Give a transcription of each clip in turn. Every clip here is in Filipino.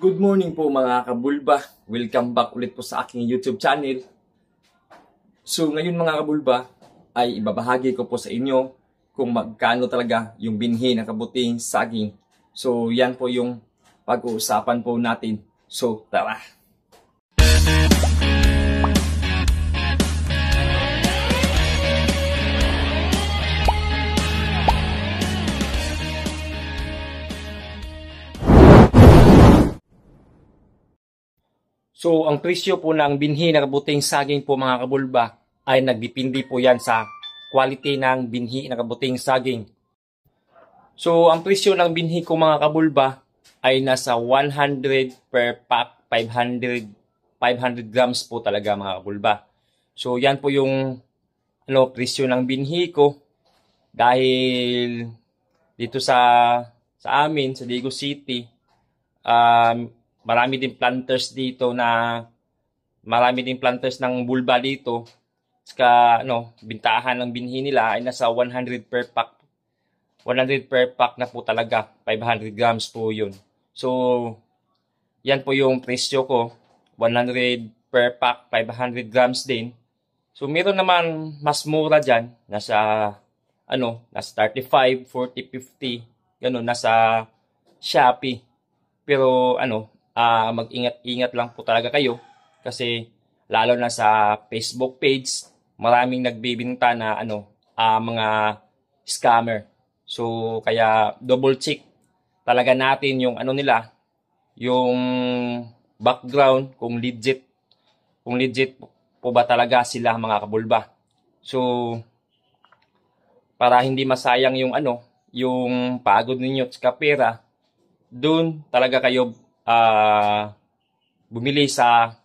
Good morning po mga kabulba. Welcome back ulit po sa aking YouTube channel. So ngayon mga kabulba ay ibabahagi ko po sa inyo kung magkano talaga yung binhi ng kabuting saging. So yan po yung pag-uusapan po natin. So tara! So, ang presyo po ng binhi na kabuting saging po mga kabulba ay nagbipindi po yan sa quality ng binhi na kabuting saging. So, ang presyo ng binhi ko mga kabulba ay nasa 100 per pack, 500, 500 grams po talaga mga kabulba. So, yan po yung ano, presyo ng binhi ko dahil dito sa sa amin sa Diego City um, Marami din planters dito na marami din planters ng bulba dito. Ska, ano, bintahan ng binhi nila ay nasa 100 per pack. 100 per pack na po talaga. 500 grams po yun. So, yan po yung presyo ko. 100 per pack, 500 grams din. So, meron naman mas mura dyan. Nasa, ano, nasa 35, 40, 50. Ganun, nasa Shopee. Pero, ano, uh, ah, mag-ingat-ingat lang po talaga kayo kasi lalo na sa Facebook page, maraming nagbibinta na ano, uh, mga scammer. So kaya double check talaga natin yung ano nila, yung background kung legit kung legit po ba talaga sila mga kabulba. So para hindi masayang yung ano, yung pagod ninyo at pera, doon talaga kayo uh, bumili sa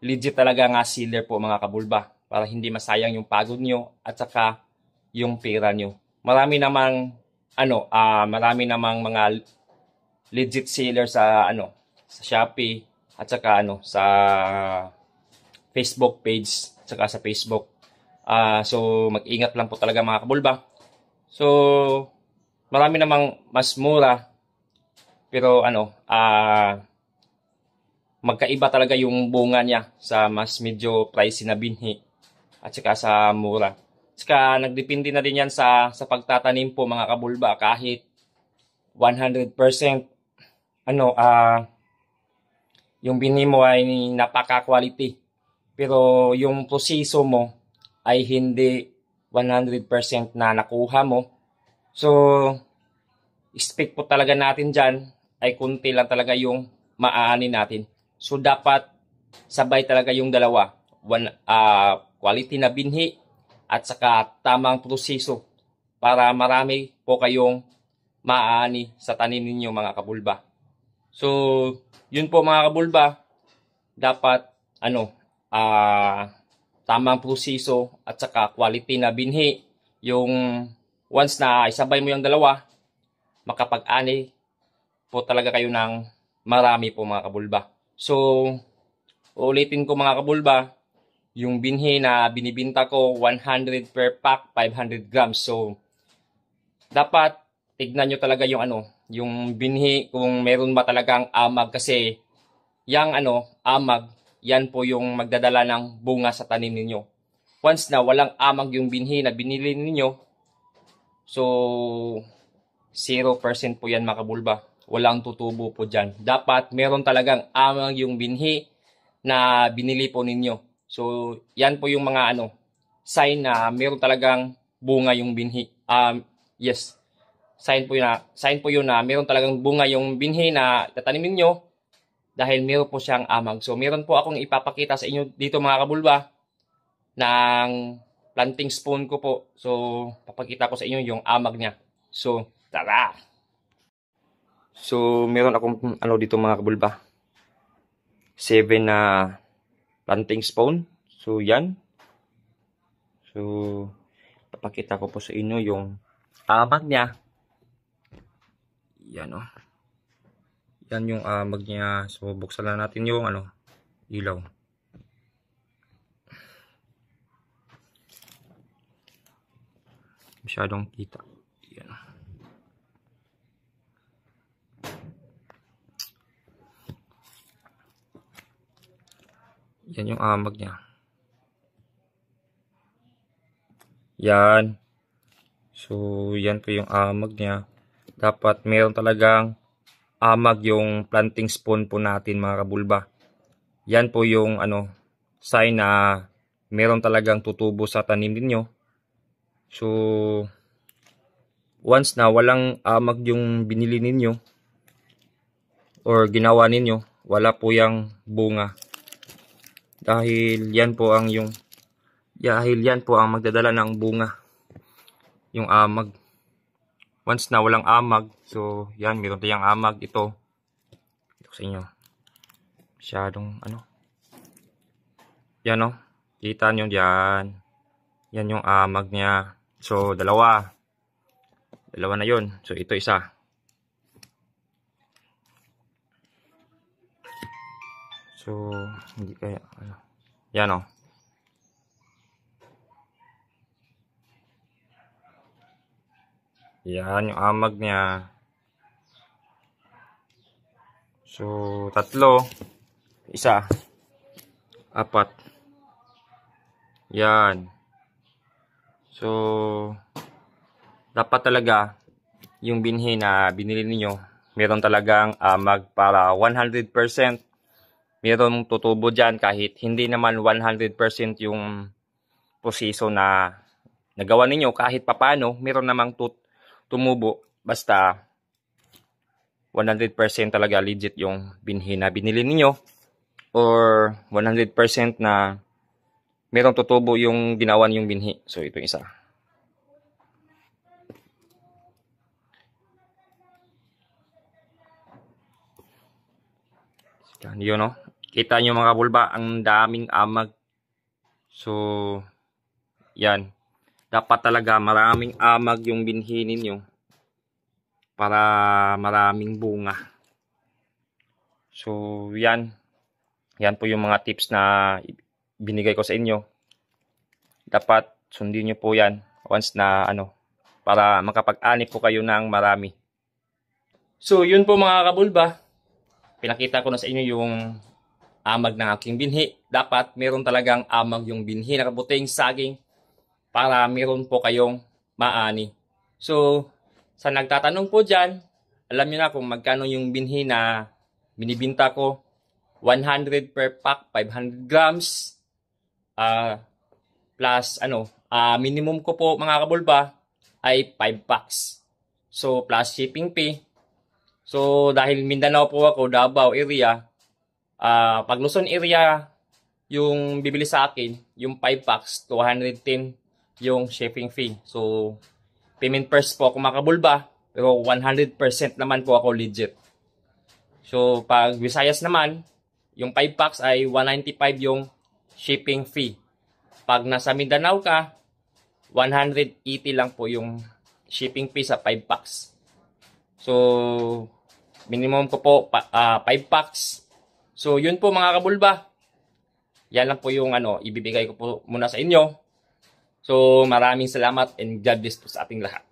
legit talaga nga sealer po mga kabulba para hindi masayang yung pagod nyo at saka yung pera nyo. Marami namang ano, uh, marami namang mga legit seller sa ano, sa Shopee at saka ano sa Facebook page at saka sa Facebook. Uh, so mag-ingat lang po talaga mga kabulba. So marami namang mas mura pero ano, ah, uh, magkaiba talaga yung bunga niya sa mas medyo pricey na binhi at saka sa mura. saka nagdepende na din yan sa, sa pagtatanim po mga kabulba kahit 100% ano, ah, uh, yung binhi mo ay napaka-quality. Pero yung proseso mo ay hindi 100% na nakuha mo. So, expect po talaga natin dyan ay kunti lang talaga yung maaanin natin. So dapat sabay talaga yung dalawa. One, uh, ah, quality na binhi at saka tamang proseso para marami po kayong maaani sa tanim ninyo mga kabulba. So, yun po mga kabulba, dapat ano, uh, tamang proseso at saka quality na binhi. Yung once na isabay mo yung dalawa, makapag-ani po talaga kayo ng marami po mga kabulba. So, uulitin ko mga kabulba, yung binhi na binibinta ko 100 per pack, 500 grams. So, dapat tignan nyo talaga yung ano, yung binhi kung meron ba talagang amag kasi yang ano, amag, yan po yung magdadala ng bunga sa tanim ninyo. Once na walang amag yung binhi na binili ninyo, so 0% po yan makabulba walang tutubo po dyan. Dapat meron talagang amang yung binhi na binili po ninyo. So, yan po yung mga ano, sign na meron talagang bunga yung binhi. Um, yes, sign po, yun na, sign po yun na meron talagang bunga yung binhi na tatanimin nyo dahil meron po siyang amag. So, meron po akong ipapakita sa inyo dito mga kabulba ng planting spoon ko po. So, papakita ko sa inyo yung amag niya. So, tara! So, meron akong ano dito mga kabulba. 7 na uh, planting spawn. So, yan. So, papakita ko po sa inyo yung amag niya. Yan Oh. Yan yung amag ah, niya. So, buksan lang natin yung ano, ilaw. Masyadong kita. Yan o. Yan yung amag niya. Yan. So, yan po yung amag niya. Dapat meron talagang amag yung planting spoon po natin mga kabulba. Yan po yung ano, sign na meron talagang tutubo sa tanim ninyo. So, once na walang amag yung binili ninyo or ginawa ninyo, wala po yung bunga. Dahil yan po ang yung dahil yan po ang magdadala ng bunga. Yung amag. Once na walang amag, so yan, meron tayong amag ito. Ito sa inyo. Masyadong ano. Yan oh. Kita nyo yan. Yan yung amag niya. So, dalawa. Dalawa na yon So, ito isa. So, hindi kaya. Ano. Yan o. Oh. Yan yung amag niya. So, tatlo. Isa. Apat. Yan. So, dapat talaga yung binhi na binili niyo meron talagang amag para 100% merong tutubo dyan kahit hindi naman 100% yung proseso na nagawa ninyo kahit papano, meron namang tut tumubo basta 100% talaga legit yung binhi na binili niyo or 100% na merong tutubo yung ginawan yung binhi. So, ito isa. Yan, yun, no? Kita nyo mga bulba, ang daming amag. So, yan. Dapat talaga maraming amag yung binhinin nyo para maraming bunga. So, yan. Yan po yung mga tips na binigay ko sa inyo. Dapat sundin nyo po yan once na ano, para makapag-ani po kayo ng marami. So, yun po mga kabulba. Pinakita ko na sa inyo yung amag ng aking binhi. Dapat meron talagang amag yung binhi na kabuting saging para meron po kayong maani. So, sa nagtatanong po dyan, alam nyo na kung magkano yung binhi na binibinta ko. 100 per pack, 500 grams. Uh, plus, ano, uh, minimum ko po mga kabulba ay 5 packs. So, plus shipping fee. So, dahil Mindanao po ako, Davao area, Uh, pag Luzon area, yung bibili sa akin, yung 5 packs, 210 yung shipping fee. So, payment first po ako makabulba, pero 100% naman po ako legit. So, pag Visayas naman, yung 5 packs ay 195 yung shipping fee. Pag nasa Mindanao ka, 180 lang po yung shipping fee sa 5 packs. So, minimum ko po 5 uh, ah, packs So, yun po mga kabulba. Yan lang po yung ano, ibibigay ko po muna sa inyo. So, maraming salamat and God bless po sa ating lahat.